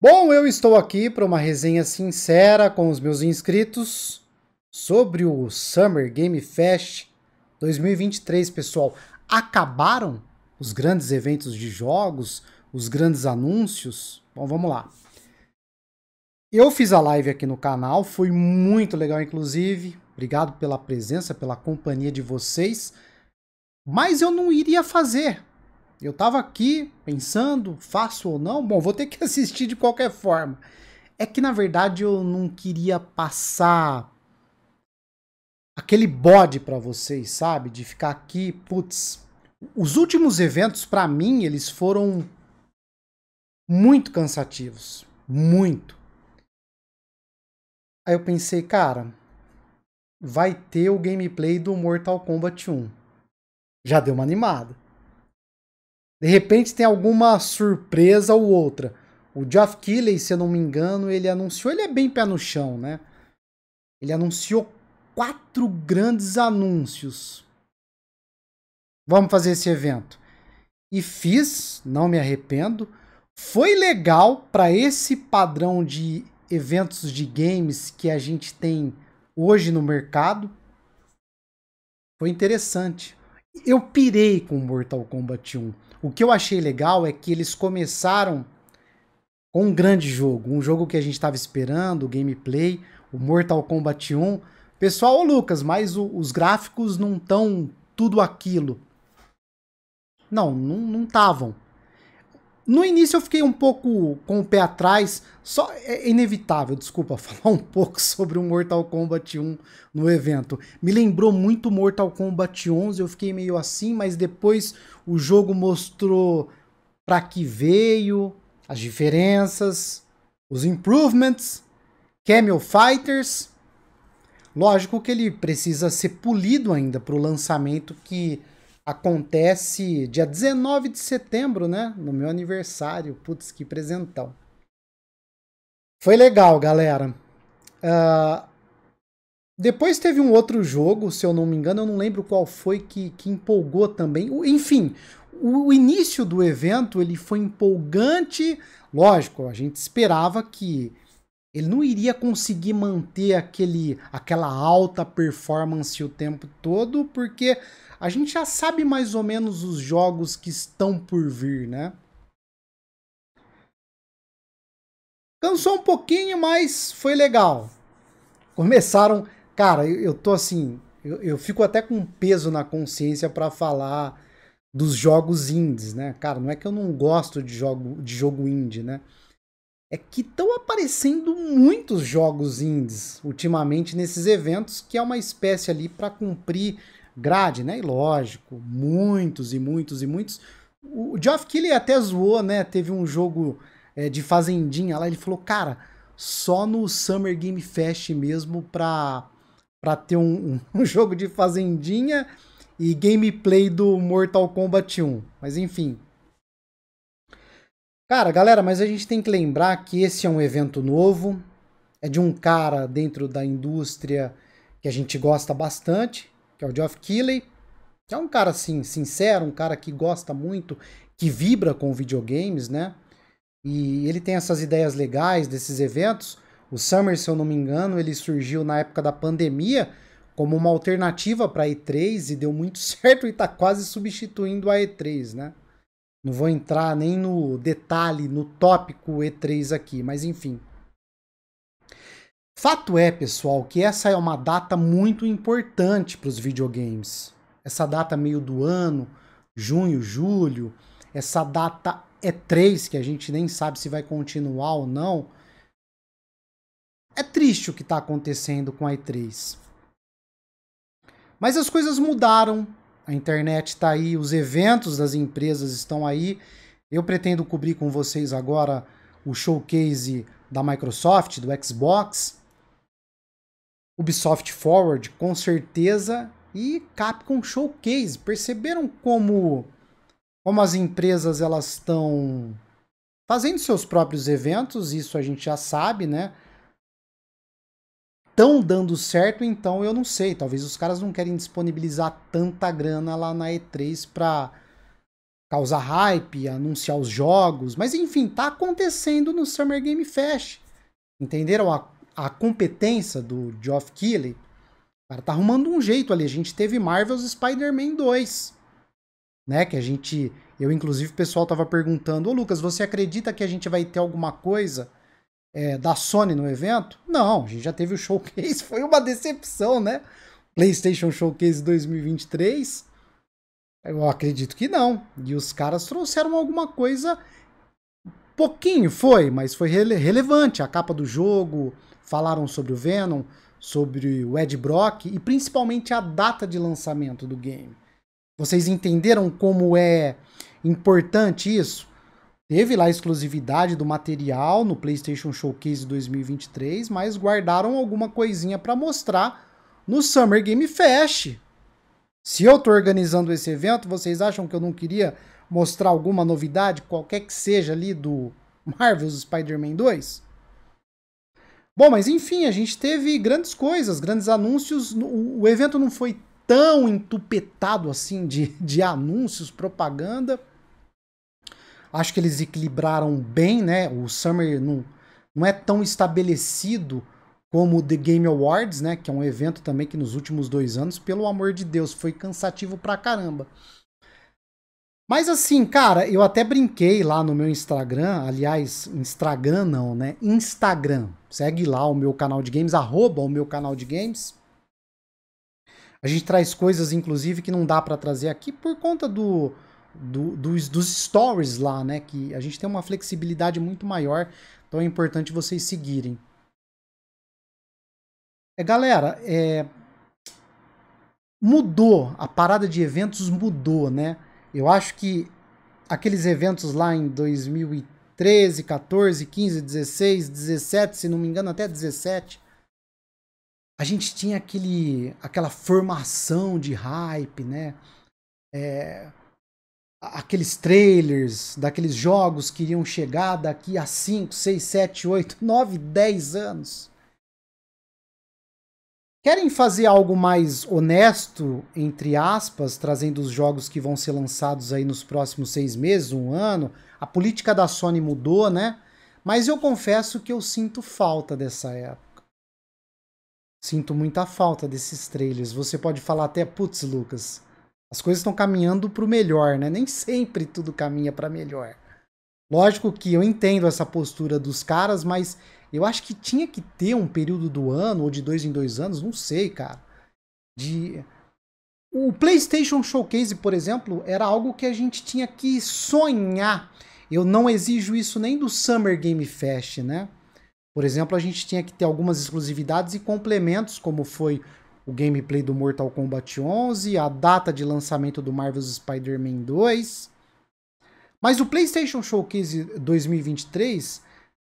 Bom, eu estou aqui para uma resenha sincera com os meus inscritos sobre o Summer Game Fest 2023, pessoal. Acabaram os grandes eventos de jogos, os grandes anúncios? Bom, vamos lá. Eu fiz a live aqui no canal, foi muito legal, inclusive. Obrigado pela presença, pela companhia de vocês. Mas eu não iria fazer eu tava aqui pensando, faço ou não? Bom, vou ter que assistir de qualquer forma. É que na verdade eu não queria passar aquele bode para vocês, sabe? De ficar aqui, putz. Os últimos eventos para mim, eles foram muito cansativos, muito. Aí eu pensei, cara, vai ter o gameplay do Mortal Kombat 1. Já deu uma animada. De repente tem alguma surpresa ou outra. O Geoff Keighley, se eu não me engano, ele anunciou, ele é bem pé no chão, né? Ele anunciou quatro grandes anúncios. Vamos fazer esse evento. E fiz, não me arrependo. Foi legal para esse padrão de eventos de games que a gente tem hoje no mercado. Foi interessante. Eu pirei com Mortal Kombat 1. O que eu achei legal é que eles começaram com um grande jogo, um jogo que a gente estava esperando, o gameplay, o Mortal Kombat 1. Pessoal, ô Lucas, mas o, os gráficos não estão tudo aquilo. Não, não estavam. No início eu fiquei um pouco com o pé atrás, só é, é inevitável, desculpa, falar um pouco sobre o Mortal Kombat 1 no evento. Me lembrou muito Mortal Kombat 11, eu fiquei meio assim, mas depois o jogo mostrou para que veio, as diferenças, os improvements, Camel Fighters. Lógico que ele precisa ser polido ainda para o lançamento que acontece dia 19 de setembro, né? No meu aniversário. Putz, que presentão. Foi legal, galera. Uh, depois teve um outro jogo, se eu não me engano, eu não lembro qual foi que, que empolgou também. Enfim, o início do evento ele foi empolgante. Lógico, a gente esperava que ele não iria conseguir manter aquele, aquela alta performance o tempo todo, porque a gente já sabe mais ou menos os jogos que estão por vir, né? Cansou um pouquinho, mas foi legal. Começaram, cara, eu, eu tô assim, eu, eu fico até com peso na consciência para falar dos jogos indies, né? Cara, não é que eu não gosto de jogo, de jogo indie, né? é que estão aparecendo muitos jogos indies ultimamente nesses eventos, que é uma espécie ali para cumprir grade, né? E lógico, muitos e muitos e muitos. O Geoff Keighley até zoou, né? Teve um jogo é, de fazendinha lá, ele falou, cara, só no Summer Game Fest mesmo pra, pra ter um, um jogo de fazendinha e gameplay do Mortal Kombat 1. Mas enfim, Cara, galera, mas a gente tem que lembrar que esse é um evento novo, é de um cara dentro da indústria que a gente gosta bastante, que é o Geoff Keighley, que é um cara assim, sincero, um cara que gosta muito, que vibra com videogames, né? E ele tem essas ideias legais desses eventos. O Summer, se eu não me engano, ele surgiu na época da pandemia como uma alternativa para a E3 e deu muito certo e está quase substituindo a E3, né? Não vou entrar nem no detalhe, no tópico E3 aqui, mas enfim. Fato é, pessoal, que essa é uma data muito importante para os videogames. Essa data meio do ano, junho, julho, essa data E3 que a gente nem sabe se vai continuar ou não. É triste o que está acontecendo com a E3. Mas as coisas mudaram a internet está aí, os eventos das empresas estão aí. Eu pretendo cobrir com vocês agora o showcase da Microsoft, do Xbox, Ubisoft Forward, com certeza, e Capcom Showcase. Perceberam como como as empresas elas estão fazendo seus próprios eventos, isso a gente já sabe, né? tão dando certo, então eu não sei. Talvez os caras não querem disponibilizar tanta grana lá na E3 para causar hype, anunciar os jogos. Mas enfim, tá acontecendo no Summer Game Fest. Entenderam a, a competência do Geoff Keighley? O cara tá arrumando um jeito ali. A gente teve Marvel's Spider-Man 2, né? Que a gente. Eu, inclusive, o pessoal tava perguntando: Ô Lucas, você acredita que a gente vai ter alguma coisa é, da Sony no evento? Não, a gente já teve o showcase, foi uma decepção, né? PlayStation Showcase 2023? Eu acredito que não. E os caras trouxeram alguma coisa. Pouquinho foi, mas foi rele relevante. A capa do jogo, falaram sobre o Venom, sobre o Ed Brock e principalmente a data de lançamento do game. Vocês entenderam como é importante isso? Teve lá a exclusividade do material no PlayStation Showcase 2023, mas guardaram alguma coisinha para mostrar no Summer Game Fest. Se eu tô organizando esse evento, vocês acham que eu não queria mostrar alguma novidade, qualquer que seja ali do Marvel's Spider-Man 2? Bom, mas enfim, a gente teve grandes coisas, grandes anúncios. O evento não foi tão entupetado assim de, de anúncios, propaganda. Acho que eles equilibraram bem, né? O Summer não, não é tão estabelecido como o The Game Awards, né? Que é um evento também que nos últimos dois anos, pelo amor de Deus, foi cansativo pra caramba. Mas assim, cara, eu até brinquei lá no meu Instagram, aliás, Instagram não, né? Instagram. Segue lá o meu canal de games, arroba o meu canal de games. A gente traz coisas, inclusive, que não dá para trazer aqui por conta do do, dos, dos stories lá, né? Que a gente tem uma flexibilidade muito maior, então é importante vocês seguirem. É, galera, é, mudou, a parada de eventos mudou, né? Eu acho que aqueles eventos lá em 2013, 14, 15, 16, 17, se não me engano, até 17, a gente tinha aquele, aquela formação de hype, né? É, aqueles trailers daqueles jogos que iriam chegar daqui a 5, 6, 7, 8, 9, 10 anos. Querem fazer algo mais honesto, entre aspas, trazendo os jogos que vão ser lançados aí nos próximos seis meses, um ano? A política da Sony mudou, né? Mas eu confesso que eu sinto falta dessa época. Sinto muita falta desses trailers. Você pode falar até, putz, Lucas, as coisas estão caminhando para o melhor, né? Nem sempre tudo caminha para melhor. Lógico que eu entendo essa postura dos caras, mas eu acho que tinha que ter um período do ano ou de dois em dois anos, não sei, cara. De o PlayStation Showcase, por exemplo, era algo que a gente tinha que sonhar. Eu não exijo isso nem do Summer Game Fest, né? Por exemplo, a gente tinha que ter algumas exclusividades e complementos, como foi o gameplay do Mortal Kombat 11, a data de lançamento do Marvel's Spider-Man 2. Mas o PlayStation Showcase 2023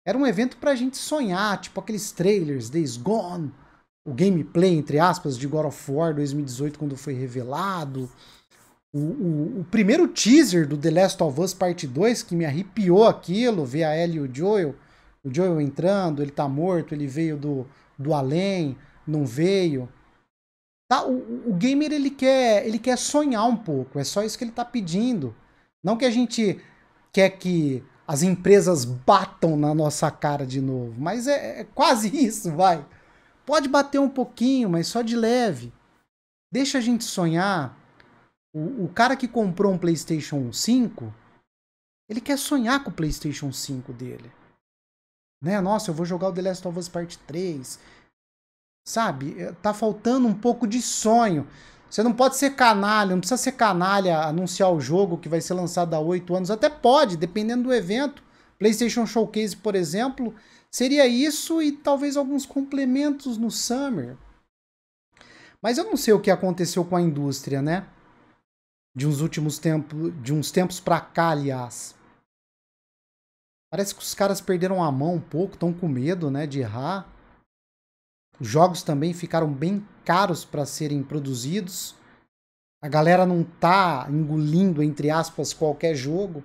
era um evento pra gente sonhar, tipo aqueles trailers, Days Gone, o gameplay, entre aspas, de God of War 2018 quando foi revelado. O, o, o, primeiro teaser do The Last of Us Parte 2, que me arrepiou aquilo, ver a Ellie e o Joel, o Joel entrando, ele tá morto, ele veio do, do além, não veio. Tá, o, o gamer ele quer, ele quer sonhar um pouco, é só isso que ele está pedindo. Não que a gente quer que as empresas batam na nossa cara de novo, mas é, é quase isso, vai. Pode bater um pouquinho, mas só de leve. Deixa a gente sonhar. O, o cara que comprou um PlayStation 5, ele quer sonhar com o PlayStation 5 dele. Né? Nossa, eu vou jogar o The Last of Us Part 3, Sabe? É, tá faltando um pouco de sonho. Você não pode ser canalha, não precisa ser canalha anunciar o jogo que vai ser lançado há oito anos. Até pode, dependendo do evento. PlayStation Showcase, por exemplo, seria isso e talvez alguns complementos no Summer. Mas eu não sei o que aconteceu com a indústria, né? De uns últimos tempos, de uns tempos pra cá, aliás. Parece que os caras perderam a mão um pouco, estão com medo, né, de errar. Os jogos também ficaram bem caros para serem produzidos. A galera não tá engolindo, entre aspas, qualquer jogo.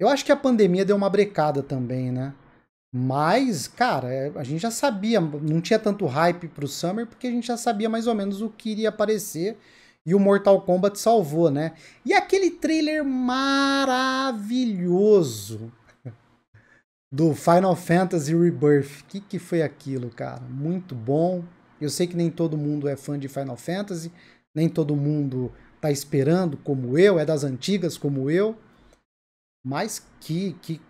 Eu acho que a pandemia deu uma brecada também, né? Mas, cara, é, a gente já sabia, não tinha tanto hype pro Summer, porque a gente já sabia mais ou menos o que iria aparecer. E o Mortal Kombat salvou, né? E aquele trailer maravilhoso do Final Fantasy Rebirth. O que, que foi aquilo, cara? Muito bom. Eu sei que nem todo mundo é fã de Final Fantasy, nem todo mundo tá esperando como eu, é das antigas como eu. Mas que, que,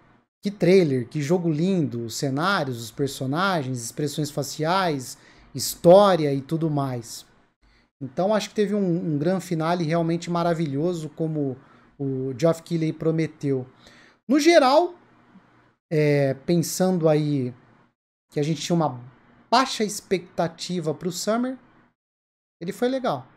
que trailer, que jogo lindo, os cenários, os personagens, expressões faciais, história e tudo mais. Então acho que teve um, um grande finale realmente maravilhoso, como o Geoff Keighley prometeu. No geral, é, pensando aí que a gente tinha uma baixa expectativa para o Summer, ele foi legal.